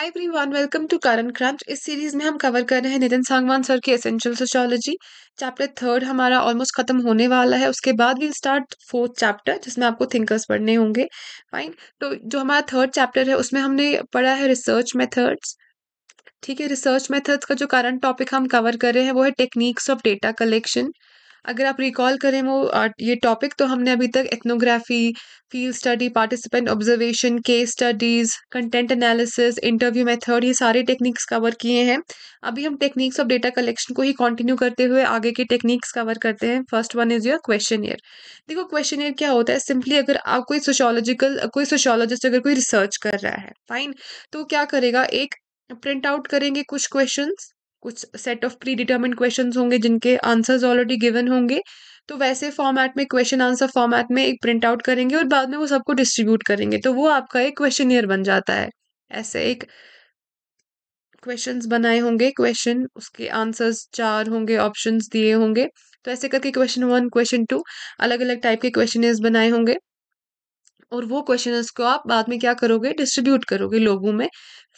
hi everyone welcome to current crunch इस series में हम कवर कर रहे हैं नितिन सांगवान सर की एसेंशियल सोशोलॉजी चैप्टर थर्ड हमारा ऑलमोस्ट खत्म होने वाला है उसके बाद विल स्टार्ट फोर्थ चैप्टर जिसमें आपको थिंकर्स पढ़ने होंगे फाइन तो जो हमारा थर्ड चैप्टर है उसमें हमने पढ़ा है रिसर्च मेथड्स ठीक है रिसर्च मेथड्स का जो करंट टॉपिक हम कवर कर रहे हैं वो है टेक्निक्स ऑफ डेटा कलेक्शन अगर आप रिकॉल करें वो ये टॉपिक तो हमने अभी तक ethnography field study participant observation case studies content analysis interview method ये सारे टेक्निक्स कवर किए हैं अभी हम टेक्निक्स ऑफ डेटा कलेक्शन को ही कंटिन्यू करते हुए आगे के टेक्निक्स कवर करते हैं first one is your questionnaire देखो क्वेश्चन ईयर क्या होता है सिंपली अगर आप कोई सोशोलॉजिकल कोई सोशोलॉजिस्ट अगर कोई रिसर्च कर रहा है फाइन तो क्या करेगा एक प्रिंट आउट करेंगे कुछ क्वेश्चंस कुछ set of pre determine question होंगे जिनके आंसर्स ऑलरेडी गिवन होंगे तो वैसे फॉर्मेट में क्वेश्चन आंसर फॉर्मेट में एक प्रिंट आउट करेंगे और बाद में वो सबको डिस्ट्रीब्यूट करेंगे तो वो आपका एक क्वेश्चन ईयर बन जाता है ऐसे एक क्वेश्चन बनाए होंगे क्वेश्चन उसके आंसर्स चार होंगे ऑप्शंस दिए होंगे तो ऐसे करके क्वेश्चन वन क्वेश्चन टू अलग अलग टाइप के क्वेश्चन बनाए होंगे और वो क्वेश्चन को आप बाद में क्या करोगे डिस्ट्रीब्यूट करोगे लोगों में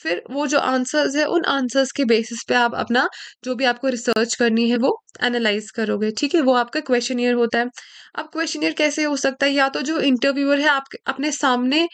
फिर वो जो आंसर्स है उन आंसर्स के बेसिस पे आप अपना जो भी आपको रिसर्च करनी है वो एनालाइज करोगे ठीक है वो आपका क्वेश्चन होता है अब क्वेश्चन कैसे हो सकता है या तो जो इंटरव्यूअर है आप अपने सामने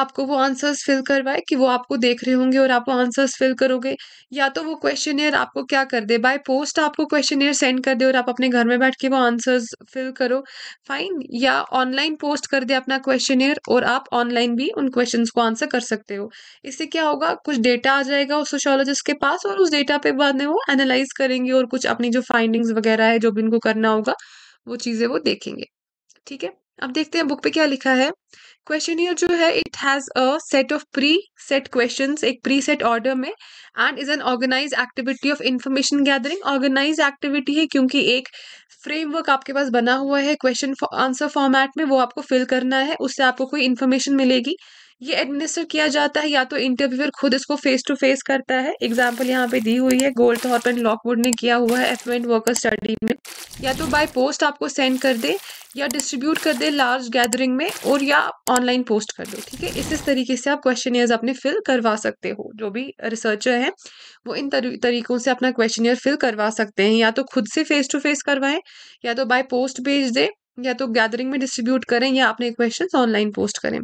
आपको वो आंसर्स फिल करवाए कि वो आपको देख रहे होंगे और आप आंसर्स फिल करोगे या तो वो क्वेश्चन आपको क्या कर दे बाय पोस्ट आपको क्वेश्चन सेंड कर दे और आप अपने घर में बैठ के वो आंसर्स फिल करो फाइन या ऑनलाइन पोस्ट कर दे अपना क्वेश्चन और आप ऑनलाइन भी उन क्वेश्चन को आंसर कर सकते हो इससे क्या होगा कुछ डेटा आ जाएगा उस सोशोलॉजिस्ट के पास और उस डेटा पे बाद में वो एनालाइज करेंगे और कुछ अपनी जो फाइंडिंग्स वगैरह है जो भी इनको करना होगा वो चीज़ें वो देखेंगे ठीक है अब देखते हैं बुक पे क्या लिखा है क्वेश्चन ईयर जो है it has a set of pre set question एक प्री सेट ऑर्डर में and is an organize activity of information gathering organize activity है क्योंकि एक फ्रेमवर्क आपके पास बना हुआ है क्वेश्चन आंसर फॉर्मेट में वो आपको फिल करना है उससे आपको कोई इन्फॉर्मेशन मिलेगी ये एडमिनिस्टर किया जाता है या तो इंटरव्यूअर खुद इसको फेस टू फेस करता है एग्जाम्पल यहाँ पे दी हुई है गोल्ड थॉर्प एंड लॉकवुड ने किया हुआ है एफमेंट वर्कर स्टडी में या तो बाय पोस्ट आपको सेंड कर दे या डिस्ट्रीब्यूट कर दे लार्ज गैदरिंग में और या ऑनलाइन पोस्ट कर दो ठीक है इस इस तरीके से आप क्वेश्चन अपने फिल करवा सकते हो जो भी रिसर्चर हैं वो इन तरीकों से अपना क्वेश्चन फिल करवा सकते हैं या तो खुद से फेस टू फेस करवाएं या तो बाय पोस्ट भेज दें या तो गैदरिंग में डिस्ट्रीब्यूट करें या अपने क्वेश्चन ऑनलाइन पोस्ट करें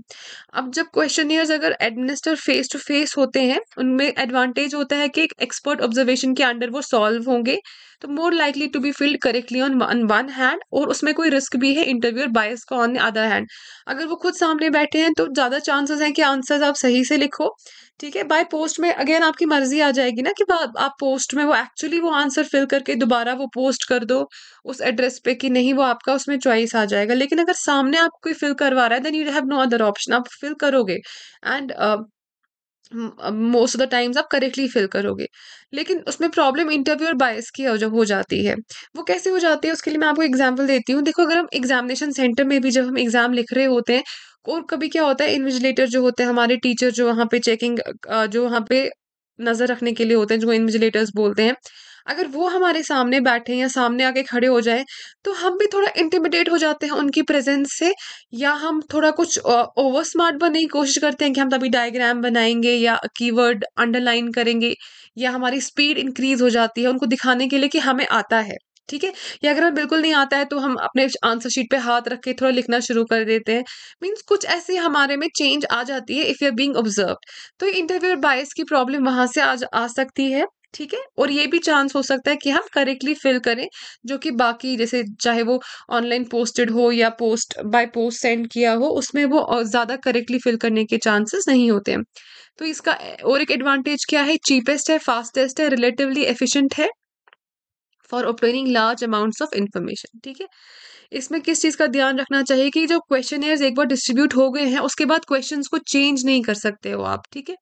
अब जब क्वेश्चन अगर एडमिनिस्टर फेस टू फेस होते हैं उनमें एडवांटेज होता है कि एक एक्सपर्ट ऑब्जर्वेशन के अंडर वो सॉल्व होंगे तो more likely to be filled correctly on one hand और उसमें कोई रिस्क भी है और बायस का ऑन अदर हैंड अगर वो खुद सामने बैठे हैं तो ज़्यादा चांसेस हैं कि आंसर्स आप सही से लिखो ठीक है बाय पोस्ट में अगेन आपकी मर्जी आ जाएगी ना कि आप पोस्ट में वो एक्चुअली वो आंसर फिल करके दोबारा वो पोस्ट कर दो उस एड्रेस पे कि नहीं वो आपका उसमें चॉइस आ जाएगा लेकिन अगर सामने आप कोई फिल करवा रहा है then you have no other option आप फिल करोगे and most of the times आप करेक्टली फिल करोगे लेकिन उसमें प्रॉब्लम इंटरव्यू और बायस की जब हो जाती है वो कैसे हो जाती है उसके लिए मैं आपको एग्जाम्पल देती हूँ देखो अगर हम एग्जामिनेशन सेंटर में भी जब हम एग्जाम लिख रहे होते हैं और कभी क्या होता है इन्विजिलेटर जो होते हैं हमारे टीचर जो वहाँ पे चेकिंग जो वहाँ पे नज़र रखने के लिए होते हैं जो इन्विजिलेटर्स बोलते हैं अगर वो हमारे सामने बैठे या सामने आके खड़े हो जाए तो हम भी थोड़ा इंटिमिडेट हो जाते हैं उनकी प्रेजेंस से या हम थोड़ा कुछ ओवर स्मार्ट बनने की कोशिश करते हैं कि हम तभी डायग्राम बनाएंगे या कीवर्ड अंडरलाइन करेंगे या हमारी स्पीड इंक्रीज हो जाती है उनको दिखाने के लिए कि हमें आता है ठीक है या अगर हमें बिल्कुल नहीं आता है तो हम अपने आंसर शीट पे हाथ रख के थोड़ा लिखना शुरू कर देते हैं मीन्स कुछ ऐसे हमारे में चेंज आ जाती है if you are being observe तो इंटरव्यूअर बायस की प्रॉब्लम वहाँ से आज आ सकती है ठीक है और ये भी चांस हो सकता है कि हम करेक्टली फिल करें जो कि बाकी जैसे चाहे वो ऑनलाइन पोस्टेड हो या पोस्ट बाय पोस्ट सेंड किया हो उसमें वो ज़्यादा करेक्टली फिल करने के चांसेस नहीं होते हैं तो इसका और एक एडवांटेज क्या है चीपेस्ट है फास्टेस्ट है रिलेटिवली एफिशिएंट है for obtaining large amounts of information ठीक है इसमें किस चीज़ का ध्यान रखना चाहिए कि जो क्वेश्चन एक बार डिस्ट्रीब्यूट हो गए हैं उसके बाद क्वेश्चन को चेंज नहीं कर सकते हो आप ठीक है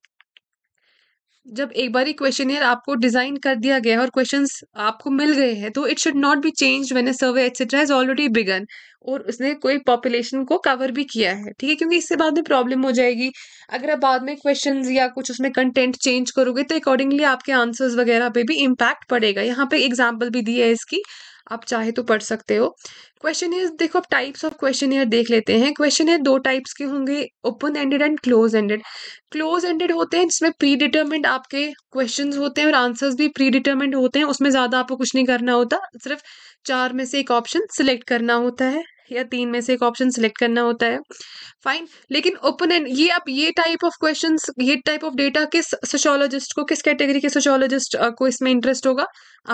जब एक बार ही क्वेश्चन आपको डिजाइन कर दिया गया है और क्वेश्चन आपको मिल गए हैं तो it should not be change when a survey etcetera is already begun और उसने कोई पॉपुलेशन को कवर भी किया है ठीक है क्योंकि इससे बाद में प्रॉब्लम हो जाएगी अगर आप बाद में क्वेश्चन या कुछ उसमें कंटेंट चेंज करोगे तो अकॉर्डिंगली आपके आंसर्स वगैरह पे भी इम्पैक्ट पड़ेगा यहाँ पे एग्जाम्पल भी दी है इसकी आप चाहे तो पढ़ सकते हो क्वेश्चन ईयर देखो आप टाइप्स ऑफ क्वेश्चन ईयर देख लेते हैं क्वेश्चन ईयर दो टाइप्स के होंगे open ended and close ended close ended होते हैं जिसमें प्री डिटर्मेंट आपके क्वेश्चन होते हैं और आंसर्स भी प्री डिटर्मेंट होते हैं उसमें ज़्यादा आपको कुछ नहीं करना होता सिर्फ चार में से एक ऑप्शन सिलेक्ट करना होता है या तीन में से एक ऑप्शन सिलेक्ट करना होता है फाइन लेकिन ओपन एंड ये आप ये टाइप ऑफ क्वेश्चन ये टाइप ऑफ डेटा किस सोशोलॉजिस्ट को किस कैटेगरी के सोशोलॉजिस्ट को इसमें इंटरेस्ट होगा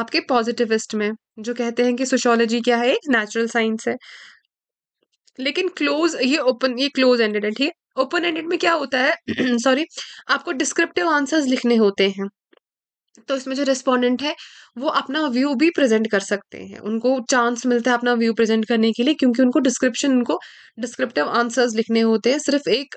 आपके पॉजिटिविस्ट में जो कहते हैं कि सोशोलॉजी क्या है नेचुरल साइंस है लेकिन क्लोज ये ओपन ये क्लोज एंडेड है ठीक है ओपन एंडेड में क्या होता है सॉरी आपको डिस्क्रिप्टिव आंसर्स लिखने होते हैं तो इसमें जो रेस्पोंडेंट है वो अपना व्यू भी प्रेजेंट कर सकते हैं उनको चांस मिलता है अपना व्यू प्रेजेंट करने के लिए क्योंकि उनको डिस्क्रिप्शन उनको डिस्क्रिप्टिव आंसर्स लिखने होते हैं सिर्फ एक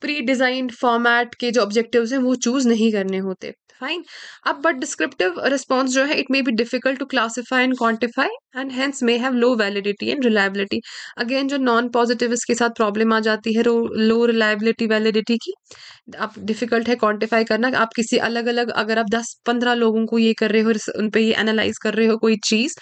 प्री डिजाइंड फॉर्मेट के जो ऑब्जेक्टिव्स हैं वो चूज़ नहीं करने होते फाइन अब बट डिस्क्रिप्टिव रिस्पॉन्स जो है it may be difficult to classify and quantify and hence may have low validity and reliability again जो नॉन पॉजिटिव इसके साथ प्रॉब्लम आ जाती है लो रिलायबिलिटी वैलिडिटी की आप डिफिकल्ट है क्वान्टिफाई करना आप किसी अलग अलग अगर आप दस पंद्रह लोगों को ये कर रहे हो उन पर ही एनालाइज कर रहे हो कोई चीज़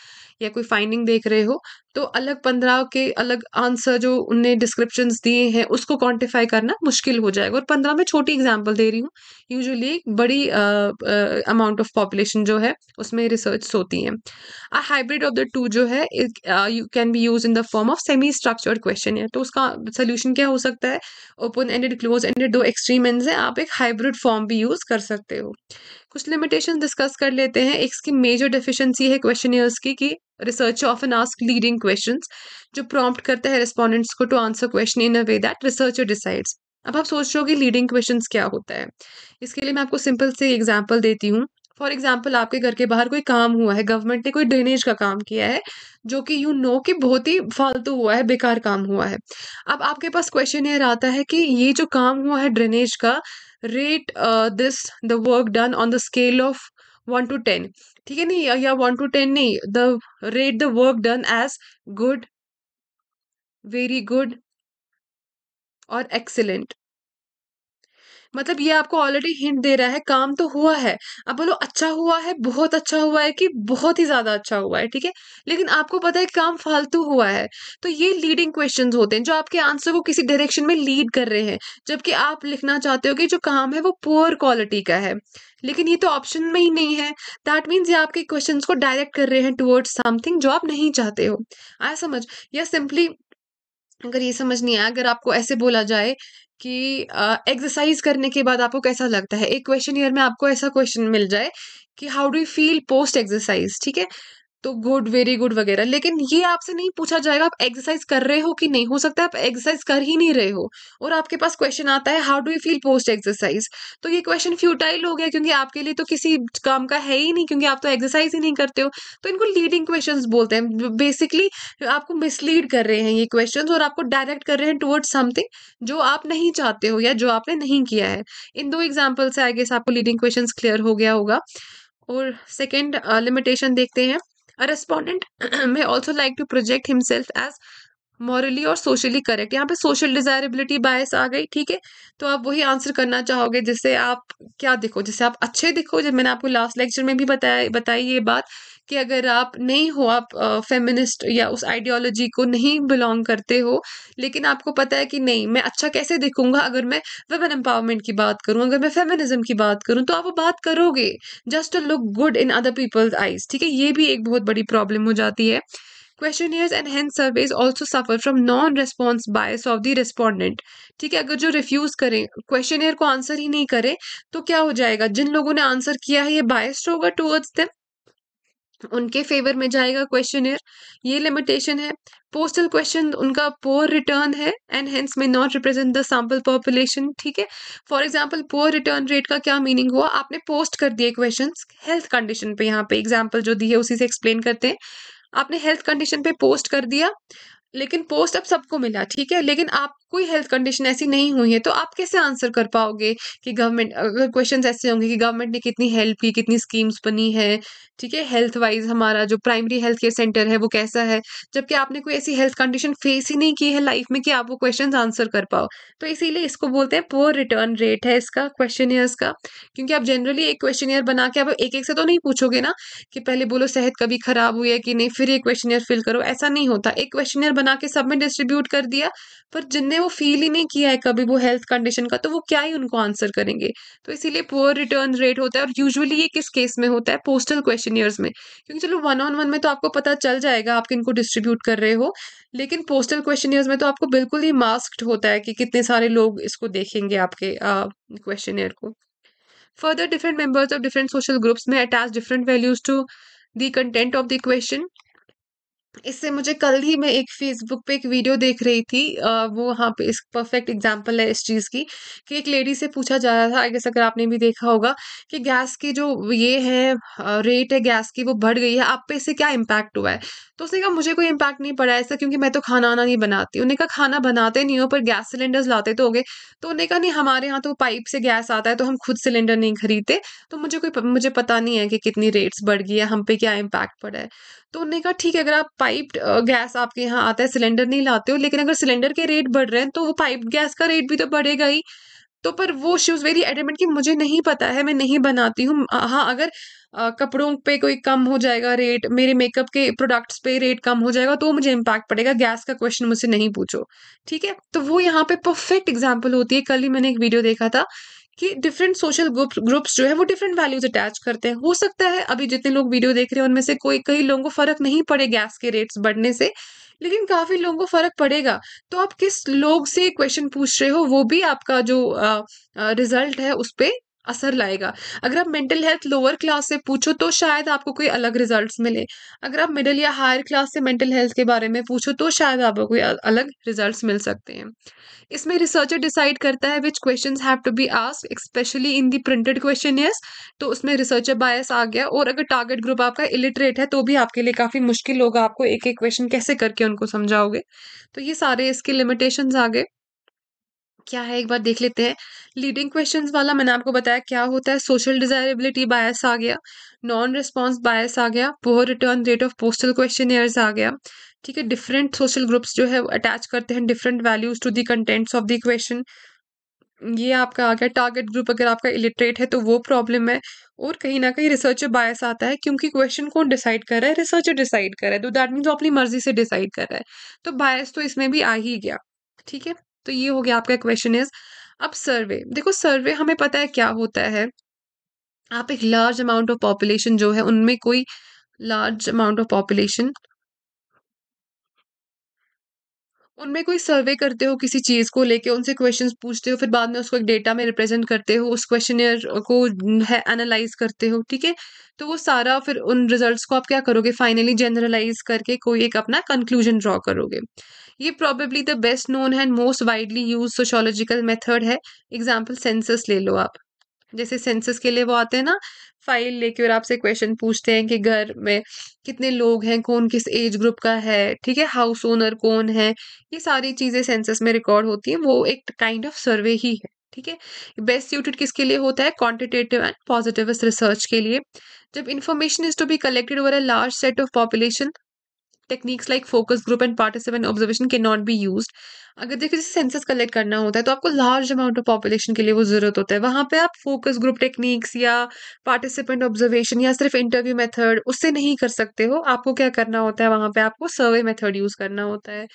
या कोई फाइंडिंग देख रहे हो तो अलग पंद्रह के अलग आंसर जो उनने डिस्क्रिप्शन दिए हैं उसको क्वान्टिफाई करना मुश्किल हो जाएगा और पंद्रह में छोटी एग्जाम्पल दे रही हूँ यूजुअली बड़ी अमाउंट ऑफ पॉपुलेशन जो है उसमें रिसर्च होती है a hybrid of the two जो है you can be use in the form of semi structured question तो उसका सोल्यूशन क्या हो सकता है ओपन एंडेड क्लोज एंडेड दो एक्सट्रीम एंड आप एक हाइब्रिड फॉर्म भी यूज कर सकते हो कुछ लिमिटेशन डिस्कस कर लेते हैं एक इसकी मेजर डेफिशिएंसी है क्वेश्चन की कि research often ask leading question जो प्रॉम्प्ट करता है रिस्पॉन्डेंट्स को to answer question in a way that researcher decides अब आप सोच रहे हो कि लीडिंग क्वेश्चन क्या होता है इसके लिए मैं आपको सिंपल से एग्जाम्पल देती हूँ फॉर एग्जाम्पल आपके घर के बाहर कोई काम हुआ है गवर्नमेंट ने कोई ड्रेनेज का काम किया है जो कि यू नो कि बहुत ही फालतू हुआ है बेकार काम हुआ है अब आपके पास क्वेश्चन एयर आता है कि ये जो काम हुआ है ड्रेनेज का rate uh, this the work done on the scale of 1 to 10 ठीक है नहीं 1 to 10 नहीं the rate the work done as good very good or excellent मतलब ये आपको ऑलरेडी हिंट दे रहा है काम तो हुआ है अब बोलो अच्छा हुआ है बहुत अच्छा हुआ है कि बहुत ही ज़्यादा अच्छा हुआ है ठीक है लेकिन आपको पता है काम फालतू हुआ है तो ये लीडिंग क्वेश्चन होते हैं जो आपके आंसर को किसी डायरेक्शन में लीड कर रहे हैं जबकि आप लिखना चाहते हो कि जो काम है वो पुअर क्वालिटी का है लेकिन ये तो ऑप्शन में ही नहीं है दैट मीन्स ये आपके क्वेश्चन को डायरेक्ट कर रहे हैं टुवर्ड्स समथिंग जो आप नहीं चाहते हो आया समझ या सिंपली अगर ये समझ नहीं आया अगर आपको ऐसे बोला जाए कि एक्सरसाइज करने के बाद आपको कैसा लगता है एक क्वेश्चन ईयर में आपको ऐसा क्वेश्चन मिल जाए कि how do you feel post exercise ठीक है तो गुड वेरी गुड वगैरह लेकिन ये आपसे नहीं पूछा जाएगा आप एक्सरसाइज कर रहे हो कि नहीं हो सकता आप एक्सरसाइज कर ही नहीं रहे हो और आपके पास क्वेश्चन आता है how do you feel post exercise तो ये क्वेश्चन फ्यूटाइल हो गया क्योंकि आपके लिए तो किसी काम का है ही नहीं क्योंकि आप तो एक्सरसाइज ही नहीं करते हो तो इनको लीडिंग क्वेश्चन बोलते हैं बेसिकली आपको मिसलीड कर रहे हैं ये क्वेश्चन और आपको डायरेक्ट कर रहे हैं टुवर्ड्स समथिंग जो आप नहीं चाहते हो या जो आपने नहीं किया है इन दो एग्जाम्पल से आई गेस आपको लीडिंग क्वेश्चन क्लियर हो गया होगा और सेकेंड लिमिटेशन uh, देखते हैं A respondent may also like to project himself as morally और सोशली करेक्ट यहाँ पे सोशल डिजायरेबिलिटी बायस आ गई ठीक है तो आप वही आंसर करना चाहोगे जिससे आप क्या दिखो जिससे आप अच्छे दिखो जब मैंने आपको लास्ट लेक्चर में भी बताया बताई ये बात कि अगर आप नहीं हो आप फेमिनिस्ट या उस आइडियोलॉजी को नहीं बिलोंग करते हो लेकिन आपको पता है कि नहीं मैं अच्छा कैसे दिखूंगा अगर मैं वेमेन एम्पावरमेंट की बात करूँ अगर मैं फेमिनिज्म की बात करूँ तो आप वो बात करोगे just to look good in other people's eyes ठीक है ये भी एक बहुत बड़ी प्रॉब्लम हो जाती है question and hence surveys also suffer from non response bias of the respondent ठीक है अगर जो रिफ्यूज करें क्वेश्चन को आंसर ही नहीं करे तो क्या हो जाएगा जिन लोगों ने आंसर किया है ये बायस्ड होगा टूवर्ड्स दम उनके फेवर में जाएगा क्वेश्चन ये लिमिटेशन है पोस्टल क्वेश्चन उनका पोअर रिटर्न है and hence may not represent the sample population ठीक है for example poor return rate का क्या मीनिंग हुआ आपने पोस्ट कर दिए क्वेश्चन हेल्थ कंडीशन पे यहाँ पे एग्जाम्पल जो दी है उसी से एक्सप्लेन करते हैं आपने हेल्थ कंडीशन पे पोस्ट कर दिया लेकिन पोस्ट अब सबको मिला ठीक है लेकिन आप कोई हेल्थ कंडीशन ऐसी नहीं हुई है तो आप कैसे आंसर कर पाओगे कि गवर्नमेंट अगर क्वेश्चन ऐसे होंगे कि गवर्नमेंट ने कितनी हेल्प की कितनी स्कीम्स बनी है ठीक है हेल्थ वाइज हमारा जो प्राइमरी हेल्थ केयर सेंटर है वो कैसा है जबकि आपने कोई ऐसी हेल्थ कंडीशन फेस ही नहीं की है लाइफ में कि आप वो क्वेश्चन आंसर कर पाओ तो इसीलिए इसको बोलते हैं पोअर रिटर्न रेट है इसका क्वेश्चन का क्योंकि आप जनरली एक क्वेश्चन बना के आप एक एक से तो नहीं पूछोगे ना कि पहले बोलो सेहत कभी खराब हुई है कि नहीं फिर एक क्वेश्चन फिल करो ऐसा नहीं होता एक क्वेश्चन बना के सब में डिस्ट्रीब्यूट कर दिया पर जिनने वो फील ही नहीं किया है कभी वो हेल्थ कंडीशन का तो वो क्या ही उनको आंसर करेंगे तो इसीलिए पुअर रिटर्न रेट होता है और यूजुअली ये किस केस में होता है पोस्टल क्वेश्चन में क्योंकि चलो वन ऑन वन में तो आपको पता चल जाएगा आप किनको डिस्ट्रीब्यूट कर रहे हो लेकिन पोस्टल क्वेश्चन में तो आपको बिल्कुल ही मास्क्ड होता है कि कितने सारे लोग इसको देखेंगे आपके क्वेश्चन को further different members of different social groups में attach different values to the content of the question इससे मुझे कल ही मैं एक फेसबुक पे एक वीडियो देख रही थी अ, वो वहाँ पे इस परफेक्ट एग्जांपल है इस चीज़ की कि एक लेडी से पूछा जा रहा था आई गेस अगर आपने भी देखा होगा कि गैस की जो ये है रेट है गैस की वो बढ़ गई है आप पे इससे क्या इम्पैक्ट हुआ है तो उसने कहा मुझे कोई इम्पैक्ट नहीं पड़ा ऐसा क्योंकि मैं तो खाना आना नहीं बनाती उन्हें कहा खाना बनाते नहीं हो पर गैस सिलेंडर्स लाते तो हो गए तो उन्हें कहा नहीं हमारे यहाँ तो पाइप से गैस आता है तो हम खुद सिलेंडर नहीं खरीदते तो मुझे कोई मुझे पता नहीं है कि कितनी रेट्स बढ़ गई है हम पे क्या इम्पैक्ट पड़ा है तो उन्हें कहा ठीक है अगर आप पाइप गैस आपके यहाँ आता है सिलेंडर नहीं लाते हो लेकिन अगर सिलेंडर के रेट बढ़ रहे हैं तो वो पाइप गैस का रेट भी तो बढ़ेगा ही तो पर वो शी वेरी एडमिट कि मुझे नहीं पता है मैं नहीं बनाती हूँ हाँ अगर कपड़ों पे कोई कम हो जाएगा रेट मेरे मेकअप के प्रोडक्ट्स पे रेट कम हो जाएगा तो मुझे इम्पैक्ट पड़ेगा गैस का क्वेश्चन मुझसे नहीं पूछो ठीक है तो वो यहाँ पे परफेक्ट एग्जाम्पल होती है कल ही मैंने एक वीडियो देखा था कि डिफरेंट सोशल ग्रुप्स जो है वो डिफरेंट वैल्यूज अटैच करते हैं हो सकता है अभी जितने लोग वीडियो देख रहे हैं उनमें से कोई कई लोगों को फर्क नहीं पड़े गैस के रेट्स बढ़ने से लेकिन काफी लोगों को फर्क पड़ेगा तो आप किस लोग से क्वेश्चन पूछ रहे हो वो भी आपका जो रिजल्ट है उस पर असर लाएगा अगर आप मेंटल हेल्थ लोअर क्लास से पूछो तो शायद आपको कोई अलग रिजल्ट्स मिले अगर आप मिडिल या हायर क्लास से मेंटल हेल्थ के बारे में पूछो तो शायद आपको कोई अलग रिजल्ट्स मिल सकते हैं इसमें रिसर्चर डिसाइड करता है which question have to be ask specially in the printed question तो उसमें रिसर्चर बायस आ गया और अगर टारगेट ग्रुप आपका इलिटरेट है तो भी आपके लिए काफ़ी मुश्किल होगा आपको एक एक क्वेश्चन कैसे करके उनको समझाओगे तो ये सारे इसके लिमिटेशन आ गए क्या है एक बार देख लेते हैं लीडिंग क्वेश्चंस वाला मैंने आपको बताया क्या होता है सोशल डिजायरेबिलिटी बायस आ गया नॉन रिस्पॉन्स बायस आ गया poor return rate of postal question आ गया ठीक है डिफरेंट सोशल ग्रुप्स जो है अटैच करते हैं different values to the contents of the question ये आपका आ गया टारगेट ग्रुप अगर आपका इलिटरेट है तो वो प्रॉब्लम है और कहीं ना कहीं रिसर्चर बायस आता है क्योंकि क्वेश्चन कौन डिसाइड कर रहा है रिसर्चर डिसाइड कर रहा है तो दैट मीन्स अपनी मर्जी से डिसाइड कर रहा है तो बायस तो इसमें भी आ ही गया ठीक है तो ये हो गया आपका क्वेश्चन इज अब सर्वे देखो सर्वे हमें पता है क्या होता है आप एक लार्ज अमाउंट ऑफ पॉपुलेशन जो है उनमें कोई लार्ज अमाउंट ऑफ पॉपुलेशन उनमें कोई सर्वे करते हो किसी चीज़ को लेके उनसे क्वेश्चंस पूछते हो फिर बाद में उसको एक डेटा में रिप्रेजेंट करते हो उस क्वेश्चन को है एनालाइज करते हो ठीक है तो वो सारा फिर उन रिजल्ट्स को आप क्या करोगे फाइनली जनरलाइज करके कोई एक अपना कंक्लूजन ड्रॉ करोगे ये probably the best known and most widely use sociological method है एग्जाम्पल सेंसस ले लो आप जैसे सेंसस के लिए वो आते हैं ना फाइल लेके और आपसे क्वेश्चन पूछते हैं कि घर में कितने लोग हैं कौन किस एज ग्रुप का है ठीक है हाउस ओनर कौन है ये सारी चीज़ें सेंसस में रिकॉर्ड होती हैं वो एक काइंड ऑफ सर्वे ही है ठीक है बेस्ट सूटेड किसके लिए होता है क्वांटिटेटिव एंड पॉजिटिव रिसर्च के लिए जब information is to be collected over a large set of population Techniques like focus group and participant observation cannot be used अगर देखिए जैसे सेंसस कलेक्ट करना होता है तो आपको लार्ज अमाउंट ऑफ पॉपुलेशन के लिए वो ज़रूरत होता है वहाँ पे आप फोकस ग्रुप टेक्निक्स या पार्टिसिपेंट ऑब्जर्वेशन या सिर्फ इंटरव्यू मेथड उससे नहीं कर सकते हो आपको क्या करना होता है वहाँ पे आपको सर्वे मेथड यूज़ करना होता है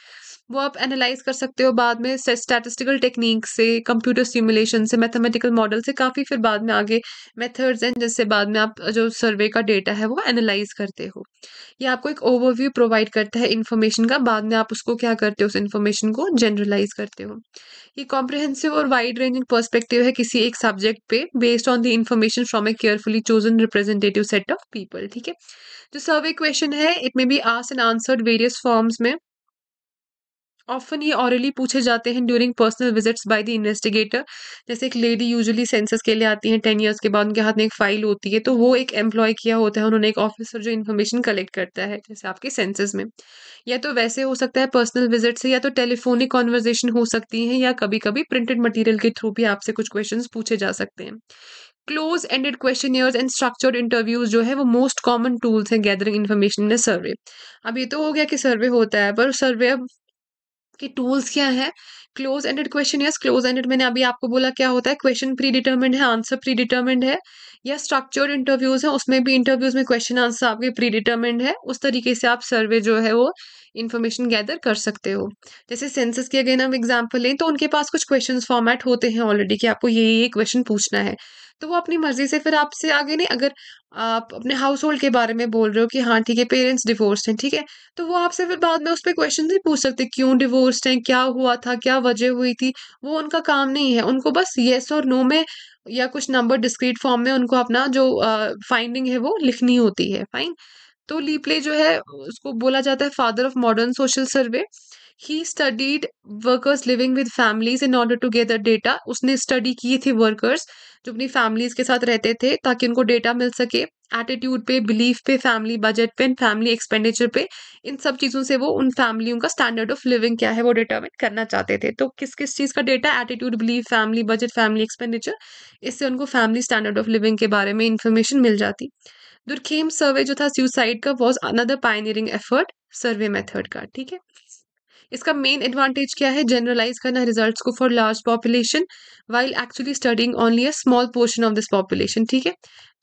वो आप एनालाइज कर सकते हो बाद में स्टैटिस्टिकल टेक्निक से कंप्यूटर सिमुलेशन से मैथमेटिकल मॉडल से काफ़ी फिर बाद में आगे मेथड्स हैं जिससे बाद में आप जो सर्वे का डेटा है वो एनालाइज करते हो या आपको एक ओवरव्यू प्रोवाइड करता है इन्फॉर्मेशन का बाद में आप उसको क्या करते हो उस इन्फॉर्मेशन को जनरलाइज करते हो ये कॉम्प्रिहेंसिव और वाइड रेंजिंग पर्सपेक्टिव है किसी एक सब्जेक्ट पे based on the information from a carefully chosen representative set of people ठीक है जो सर्वे क्वेश्चन है it may be ask and answered various forms में ऑफन ये ऑरली पूछे जाते हैं during personal visits by the investigator जैसे एक लेडी यूजुअली सेंसस के लिए आती हैं टेन ईयर्स के बाद उनके हाथ में एक फाइल होती है तो वो एक एम्प्लॉय किया होता है उन्होंने एक ऑफिसर जो इन्फॉर्मेशन कलेक्ट करता है जैसे आपके सेंसस में या तो वैसे हो सकता है पर्सनल विजिट से या तो टेलीफोनिक कॉन्वर्जेशन हो सकती है या कभी कभी प्रिंटेड मटीरियल के थ्रू भी आपसे कुछ क्वेश्चन पूछे जा सकते हैं close ended question and structured interviews जो है वो मोस्ट कॉमन टूल्स हैं गैदरिंग इन्फॉर्मेशन इन सर्वे अब ये तो हो गया कि सर्वे होता है पर सर्वे अब कि टूल्स क्या है close ended question yes close ended मैंने अभी आपको बोला क्या होता है क्वेश्चन प्री डिटर्मेंड है आंसर प्री डिटर्मेंड है या स्ट्रक्चर्ड इंटरव्यूज़ हैं उसमें भी इंटरव्यूज़ में क्वेश्चन आंसर आपके प्री डिटर्मेंड है उस तरीके से आप सर्वे जो है वो इन्फॉर्मेशन गैदर कर सकते हो जैसे सेंसस की अगेन हम एग्जाम्पल लें तो उनके पास कुछ क्वेश्चन फॉर्मेट होते हैं ऑलरेडी कि आपको ये ये क्वेश्चन पूछना है तो वो अपनी मर्जी से फिर आपसे आगे नहीं अगर आप अपने हाउस होल्ड के बारे में बोल रहे हो कि हाँ ठीक है पेरेंट्स डिवोर्स हैं ठीक है तो वो आपसे फिर बाद में उस पर क्वेश्चन नहीं पूछ सकते क्यों डिवोर्स हैं क्या हुआ था क्या वजह हुई थी वो उनका काम नहीं है उनको बस येस और नो में या कुछ नंबर डिस्क्रीट फॉर्म में उनको अपना जो फाइंडिंग है वो लिखनी होती है फाइन तो लीपले जो है उसको बोला जाता है father of modern social survey he studied workers living with families in order to gather data उसने स्टडी किए थे वर्कर्स जो अपनी फैमिलीज के साथ रहते थे ताकि उनको डेटा मिल सके एटीट्यूड पे बिलीफ पे फैमिली बजट पे फैमिली एक्सपेंडिचर पे इन सब चीज़ों से वो उन फैमिलियों का स्टैंडर्ड ऑफ लिविंग क्या है वो डिटर्मिन करना चाहते थे तो किस किस चीज़ का data attitude belief family budget family expenditure इससे उनको फैमिली स्टैंडर्ड ऑफ लिविंग के बारे में इन्फॉर्मेशन मिल जाती दुर्खेम सर्वे जो था सुसाइड का was another pioneering effort survey method का ठीक है इसका मेन एडवांटेज क्या है जनरलाइज करना रिजल्ट्स को for large population while actually studying only a small portion of this population ठीक है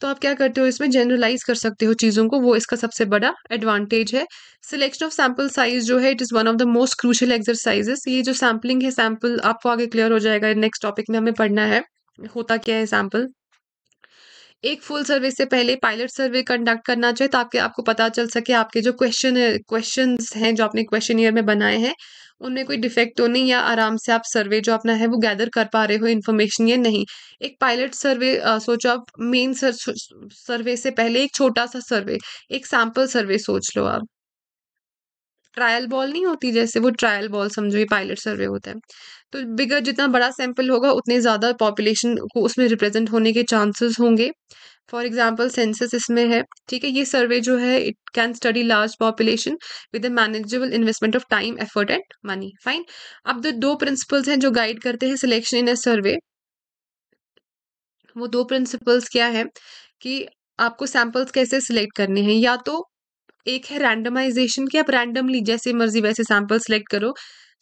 तो आप क्या करते हो इसमें जनरलाइज कर सकते हो चीज़ों को वो इसका सबसे बड़ा एडवांटेज है सिलेक्शन ऑफ सैम्पल साइज जो है it is one of the most crucial exercises ये जो सैम्पलिंग है सैम्पल आपको आगे क्लियर हो जाएगा नेक्स्ट टॉपिक में हमें पढ़ना है होता क्या है सैम्पल एक फुल सर्वे से पहले पायलट सर्वे कंडक्ट करना चाहिए ताकि आपको पता चल सके आपके जो क्वेश्चन क्वेश्चन हैं जो आपने क्वेश्चन ईयर में बनाए हैं उनमें कोई डिफेक्ट तो नहीं या आराम से आप सर्वे जो अपना है वो गैदर कर पा रहे हो इन्फॉर्मेशन या नहीं एक पायलट सर्वे सोचो आप मेन सर्वे से पहले एक छोटा सा सर्वे एक सैम्पल सर्वे सोच लो आप ट्रायल बॉल नहीं होती जैसे वो ट्रायल बॉल समझो ये पायलट सर्वे होता है तो बिगर जितना बड़ा सैंपल होगा उतने ज़्यादा पॉपुलेशन को उसमें रिप्रेजेंट होने के चांसेस होंगे फॉर एग्जाम्पल सेंसस इसमें है ठीक है ये सर्वे जो है it can study large population with a manageable investment of time effort and money fine अब जो दो प्रिंसिपल्स हैं जो गाइड करते हैं सिलेक्शन इन ए सर्वे वो दो प्रिंसिपल्स क्या है कि आपको सैम्पल्स कैसे सिलेक्ट करने हैं या तो एक है रैंडमाइजेशन कि आप रैंडमली जैसे मर्जी वैसे सैम्पल सिलेक्ट करो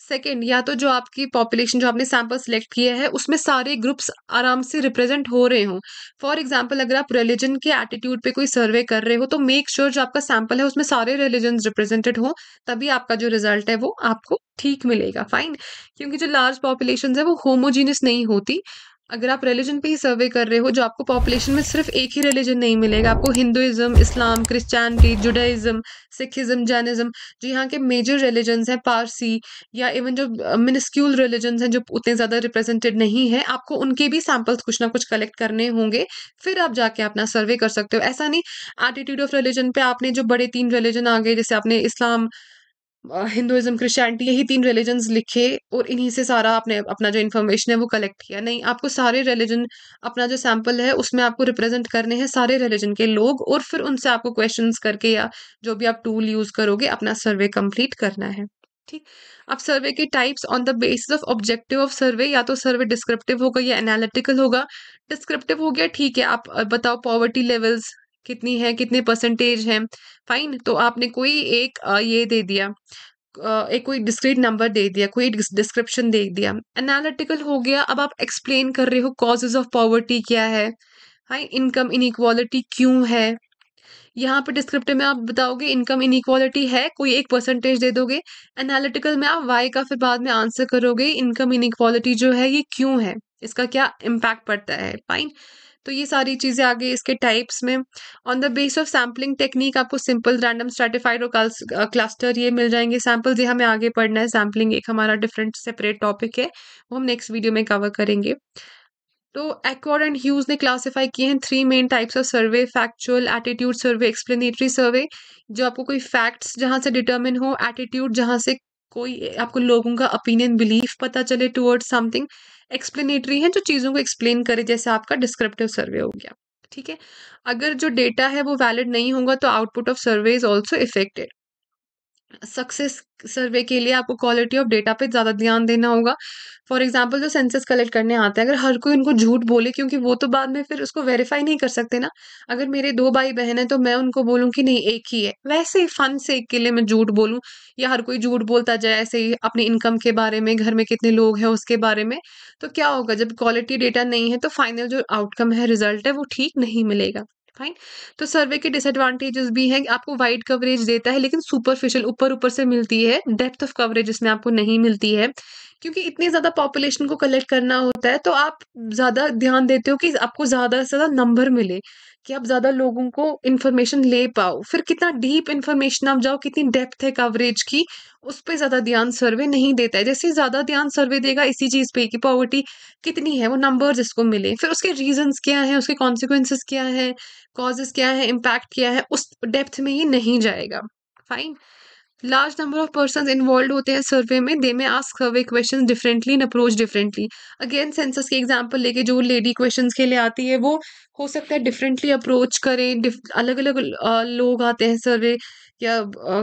सेकेंड या तो जो आपकी पॉपुलेशन जो आपने सैंपल सेलेक्ट किया है उसमें सारे ग्रुप्स आराम से रिप्रेजेंट हो रहे हों फॉर एग्जाम्पल अगर आप रिलीजन के एटीट्यूड पे कोई सर्वे कर रहे हो तो मेक श्योर sure जो आपका सैंपल है उसमें सारे रिलीजन रिप्रेजेंटेड हों तभी आपका जो रिजल्ट है वो आपको ठीक मिलेगा फाइन क्योंकि जो लार्ज पॉपुलेशन है वो होमोजीनियस नहीं होती अगर आप रिलीजन पे ही सर्वे कर रहे हो जो आपको पॉपुलेशन में सिर्फ एक ही रिलीजन नहीं मिलेगा आपको Hinduism Islam Christianity Judaism Sikhism Jainism जो यहाँ के मेजर रिलीजन हैं पारसी या इवन जो मिनिस्क्यूल uh, रिलीजन हैं जो उतने ज़्यादा रिप्रेजेंटेड नहीं है आपको उनके भी सैम्पल्स कुछ ना कुछ कलेक्ट करने होंगे फिर आप जाके अपना सर्वे कर सकते हो ऐसा नहीं एटीट्यूड ऑफ रिलीजन पर आपने जो बड़े तीन रिलीजन आ गए जैसे आपने इस्लाम हिंदुज़म क्रिश्चियनिटी यही तीन रिलीजन लिखे और इन्हीं से सारा आपने अपना जो इन्फॉर्मेशन है वो कलेक्ट किया नहीं आपको सारे रिलीजन अपना जो सैम्पल है उसमें आपको रिप्रेजेंट करने हैं सारे रिलीजन के लोग और फिर उनसे आपको क्वेश्चन करके या जो भी आप टूल यूज़ करोगे अपना सर्वे कम्प्लीट करना है ठीक अब सर्वे के types on the basis of objective of survey या तो सर्वे डिस्क्रिप्टिव होगा या एनालिटिकल होगा डिस्क्रिप्टिव हो गया ठीक है आप बताओ पॉवर्टी लेवल्स कितनी है कितने परसेंटेज है फाइन तो आपने कोई एक ये दे दिया एक कोई डिस्क्रीट नंबर दे दिया कोई डिस्क्रिप्शन दे दिया एनालिटिकल हो गया अब आप एक्सप्लेन कर रहे हो कॉजेज ऑफ पॉवर्टी क्या है हाई इनकम इनक्वालिटी क्यों है यहाँ पे डिस्क्रिप्टिव में आप बताओगे इनकम इनक्वालिटी है कोई एक परसेंटेज दे दोगे एनालिटिकल में आप वाई का फिर बाद में आंसर करोगे इनकम इनक्वालिटी जो है ये क्यों है इसका क्या इम्पैक्ट पड़ता है फाइन तो ये सारी चीज़ें आगे इसके टाइप्स में on the base of sampling technique आपको सिंपल रैंडम स्ट्रेटिफाइड और क्लस्टर ये मिल जाएंगे सैम्पल ये हमें आगे पढ़ना है सैम्पलिंग एक हमारा डिफरेंट सेपरेट टॉपिक है वो हम नेक्स्ट वीडियो में कवर करेंगे तो एक्वाड एंड ह्यूज ने क्लासिफाई किए हैं three main types of survey factual attitude survey explanatory survey जो आपको कोई फैक्ट्स जहाँ से डिटर्मिन हो एटीट्यूड जहाँ से कोई आपको लोगों का ओपिनियन बिलीफ पता चले टुवर्ड्स समथिंग एक्सप्लेनेटरी हैं जो चीज़ों को एक्सप्लेन करे जैसे आपका डिस्क्रिप्टिव सर्वे हो गया ठीक है अगर जो डेटा है वो वैलिड नहीं होगा तो output of survey is also affected success survey के लिए आपको क्वालिटी ऑफ डेटा पे ज़्यादा ध्यान देना होगा फॉर एग्जाम्पल जो सेंसस कलेक्ट करने आते हैं अगर हर कोई उनको झूठ बोले क्योंकि वो तो बाद में फिर उसको वेरीफाई नहीं कर सकते ना अगर मेरे दो भाई बहन हैं तो मैं उनको बोलूँ कि नहीं एक ही है वैसे ही फन से एक के लिए मैं झूठ बोलूँ या हर कोई झूठ बोलता जाए ऐसे ही अपनी इनकम के बारे में घर में कितने लोग हैं उसके बारे में तो क्या होगा जब क्वालिटी डेटा नहीं है तो फाइनल जो आउटकम है रिजल्ट है वो ठीक नहीं मिलेगा फाइन तो सर्वे के डिसएडवांटेजेस भी हैं आपको वाइड कवरेज देता है लेकिन सुपरफिशियल ऊपर ऊपर से मिलती है डेप्थ ऑफ कवरेज इसमें आपको नहीं मिलती है क्योंकि इतनी ज़्यादा पॉपुलेशन को कलेक्ट करना होता है तो आप ज़्यादा ध्यान देते हो कि आपको ज़्यादा से ज़्यादा नंबर मिले कि आप ज़्यादा लोगों को इन्फॉर्मेशन ले पाओ फिर कितना डीप इन्फॉर्मेशन आप जाओ कितनी डेप्थ है कवरेज की उस पर ज़्यादा ध्यान सर्वे नहीं देता है जैसे ज़्यादा ध्यान सर्वे देगा इसी चीज़ पे कि पॉवर्टी कितनी है वो नंबर्स इसको मिले फिर उसके रीजंस क्या हैं उसके कॉन्सिक्वेंसेस क्या हैं कॉजेस क्या है इम्पैक्ट क्या है उस डेप्थ में ये नहीं जाएगा fine large number of person involve होते हैं सर्वे में they may ask survey question differently approach differently again census के एग्जाम्पल लेके जो लेडी क्वेश्चन के लिए आती है वो हो सकता है डिफरेंटली अप्रोच करें अलग अलग लोग आते हैं सर्वे या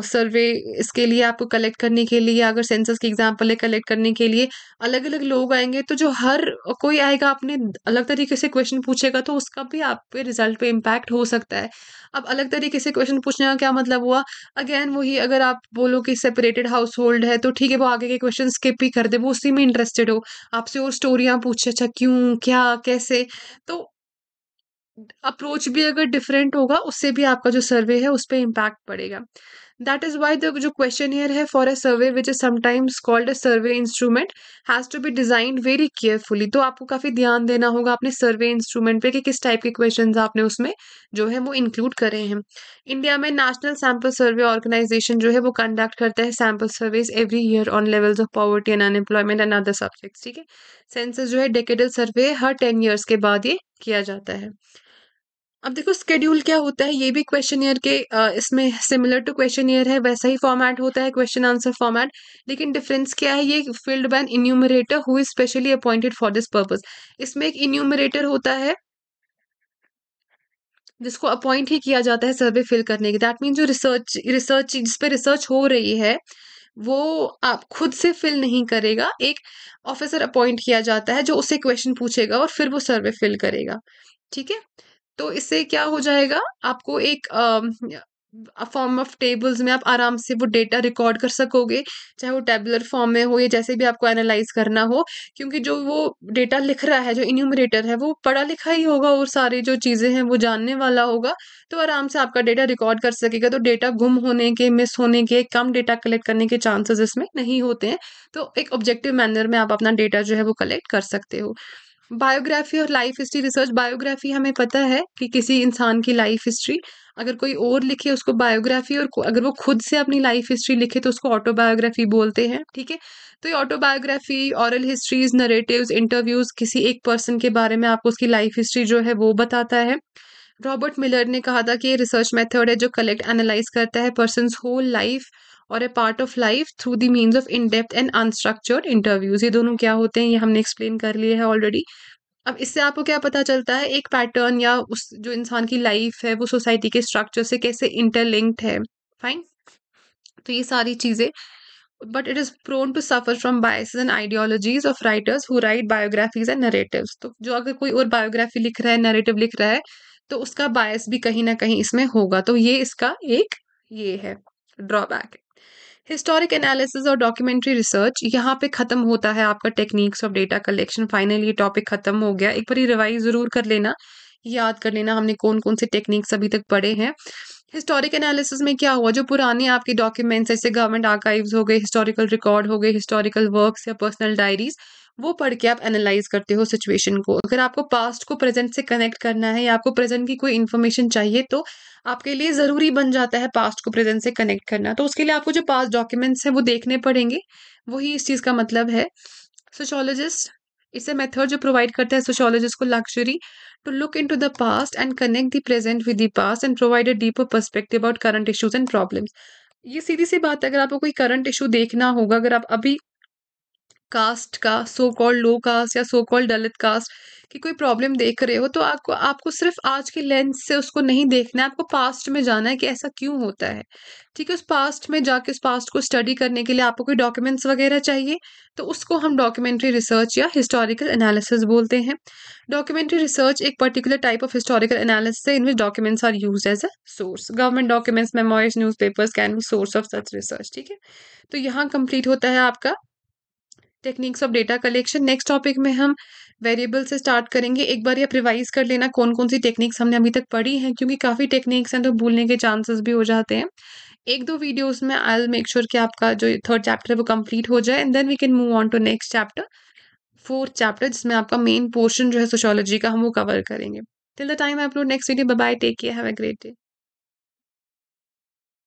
सर्वे इसके लिए आपको कलेक्ट करने के लिए अगर सेंसस की एग्जाम्पल है कलेक्ट करने के लिए अलग अलग लोग आएंगे तो जो हर कोई आएगा आपने अलग तरीके से क्वेश्चन पूछेगा तो उसका भी आप पे रिजल्ट पे इम्पैक्ट हो सकता है अब अलग तरीके से क्वेश्चन पूछने का क्या मतलब हुआ अगेन वही अगर आप बोलो कि सेपरेटेड हाउस होल्ड है तो ठीक है वो आगे के क्वेश्चन स्किप ही कर दे वो उसी में इंटरेस्टेड हो आपसे और स्टोरियाँ पूछे अच्छा क्यों क्या कैसे तो अप्रोच भी अगर डिफरेंट होगा उससे भी आपका जो सर्वे है उस पर इम्पैक्ट पड़ेगा दैट इज़ वाई द जो क्वेश्चन हेयर है for a survey which is sometimes called a survey instrument has to be design very carefully तो आपको काफ़ी ध्यान देना होगा अपने सर्वे इंस्ट्रूमेंट पे कि किस टाइप के क्वेश्चन आपने उसमें जो है वो इंक्लूड करे हैं इंडिया में नेशनल सैम्पल सर्वे ऑर्गेनाइजेशन जो है वो कंडक्ट करता है sample surveys every year on levels of poverty and unemployment and other subjects ठीक है सेंसस जो है डेकेडल सर्वे हर टेन ईयर्स के बाद ये किया जाता है अब देखो स्केड्यूल क्या होता है ये भी क्वेश्चन ईयर के इसमें सिमिलर टू क्वेश्चन ईयर है वैसा ही फॉर्मेट होता है क्वेश्चन आंसर फॉर्मेट लेकिन डिफरेंस क्या है ये field ban enumerator who is specially appointed for this purpose इसमें एक इन्यूमरेटर होता है जिसको अपॉइंट ही किया जाता है सर्वे फिल करने के दैट मीन जो रिसर्च रिसर्च जिसपे रिसर्च हो रही है वो आप खुद से फिल नहीं करेगा एक ऑफिसर अपॉइंट किया जाता है जो उसे क्वेश्चन पूछेगा और फिर वो सर्वे फिल करेगा ठीक है तो इससे क्या हो जाएगा आपको एक फॉर्म ऑफ टेबल्स में आप आराम से वो डेटा रिकॉर्ड कर सकोगे चाहे वो टेबुलर फॉर्म में हो या जैसे भी आपको एनालाइज करना हो क्योंकि जो वो डेटा लिख रहा है जो इन्यूमरेटर है वो पढ़ा लिखा ही होगा और सारी जो चीज़ें हैं वो जानने वाला होगा तो आराम से आपका डेटा रिकॉर्ड कर सकेगा तो डेटा गुम होने के मिस होने के कम डेटा कलेक्ट करने के चांसेस इसमें नहीं होते हैं तो एक ऑब्जेक्टिव मैनर में आप अपना डेटा जो है वो कलेक्ट कर सकते हो बायोग्राफी और लाइफ हिस्ट्री रिसर्च बायोग्राफी हमें पता है कि किसी इंसान की लाइफ हिस्ट्री अगर कोई और लिखे उसको बायोग्राफी और अगर वो खुद से अपनी लाइफ हिस्ट्री लिखे तो उसको ऑटोबायोग्राफी बोलते हैं ठीक है तो ये autobiography oral histories narratives interviews किसी एक पर्सन के बारे में आपको उसकी लाइफ हिस्ट्री जो है वो बताता है रॉबर्ट मिलर ने कहा था कि ये रिसर्च मेथड है जो कलेक्ट एनालाइज करता है पर्सन होल लाइफ और a part of life through the means of in depth and unstructured interviews ये दोनों क्या होते हैं ये हमने एक्सप्लेन कर लिए है ऑलरेडी अब इससे आपको क्या पता चलता है एक पैटर्न या उस जो इंसान की लाइफ है वो सोसाइटी के स्ट्रक्चर से कैसे इंटरलिंक्ड है फाइन तो ये सारी चीज़ें but it is prone to suffer from bias and ideologies of writers who write biographies and narrative तो जो अगर कोई और बायोग्राफी लिख रहा है नरेटिव लिख रहा है तो उसका बायस भी कहीं ना कहीं इसमें होगा तो ये इसका एक ये है ड्रॉबैक है हिस्टोरिक एनालिसिस और डॉक्यूमेंट्री रिसर्च यहाँ पे ख़त्म होता है आपका techniques of data collection finally topic ख़त्म हो गया एक बार रिवाइज ज़रूर कर लेना याद कर लेना हमने कौन कौन से टेक्निक्स अभी तक पढ़े हैं हिस्टोरिक एनालिसिस में क्या हुआ जो पुराने आपके डॉक्यूमेंट्स जैसे गवर्नमेंट आर्काइव्स हो गए हिस्टोरिकल रिकॉर्ड हो गए हिस्टोरिकल वर्क्स या पर्सनल डायरीज वो पढ़ के आप एनालाइज करते हो सिचुएशन को अगर आपको पास्ट को प्रेजेंट से कनेक्ट करना है या आपको प्रेजेंट की कोई इन्फॉर्मेशन चाहिए तो आपके लिए ज़रूरी बन जाता है पास्ट को प्रेजेंट से कनेक्ट करना तो उसके लिए आपको जो पास्ट डॉक्यूमेंट्स हैं वो देखने पड़ेंगे वही इस चीज़ का मतलब है सोशोलॉजिस्ट इसे मेथड जो प्रोवाइड करता है सोशोलॉजिस्ट को luxury to look into the past and connect the present with the past and provide a deeper perspective about current issues and problems ये सीधी सी बात है अगर आपको कोई करंट इशू देखना होगा अगर आप अभी कास्ट का सो कॉल्ड लो कास्ट या सो कॉल्ड दलित कास्ट की कोई प्रॉब्लम देख रहे हो तो आपको आपको सिर्फ आज के लेंस से उसको नहीं देखना है आपको पास्ट में जाना है कि ऐसा क्यों होता है ठीक है उस पास्ट में जाके उस पास्ट को स्टडी करने के लिए आपको कोई डॉक्यूमेंट्स वगैरह चाहिए तो उसको हम डॉक्यूमेंट्री रिसर्च या हिस्टोरिकल एनालिसिस बोलते हैं डॉक्यूमेंट्री रिसर्च एक particular type of historical analysis है in which documents are use as a source government documents memories newspapers can be source of such research ठीक है तो यहाँ कंप्लीट होता है आपका techniques of data collection next topic में हम वेरिएबल से स्टार्ट करेंगे एक बार आप रिवाइज कर लेना कौन कौन सी टेक्निक्स हमने अभी तक पढ़ी हैं क्योंकि काफ़ी टेक्निक्स हैं तो भूलने के चांसेस भी हो जाते हैं एक दो वीडियोस में आई मेक श्योर कि आपका जो थर्ड चैप्टर है वो कंप्लीट हो जाए and then we can move on to next chapter fourth chapter जिसमें आपका मेन पोर्शन जो है सोशोलॉजी का हम वो कवर करेंगे till the time I upload next video bye take care have a great day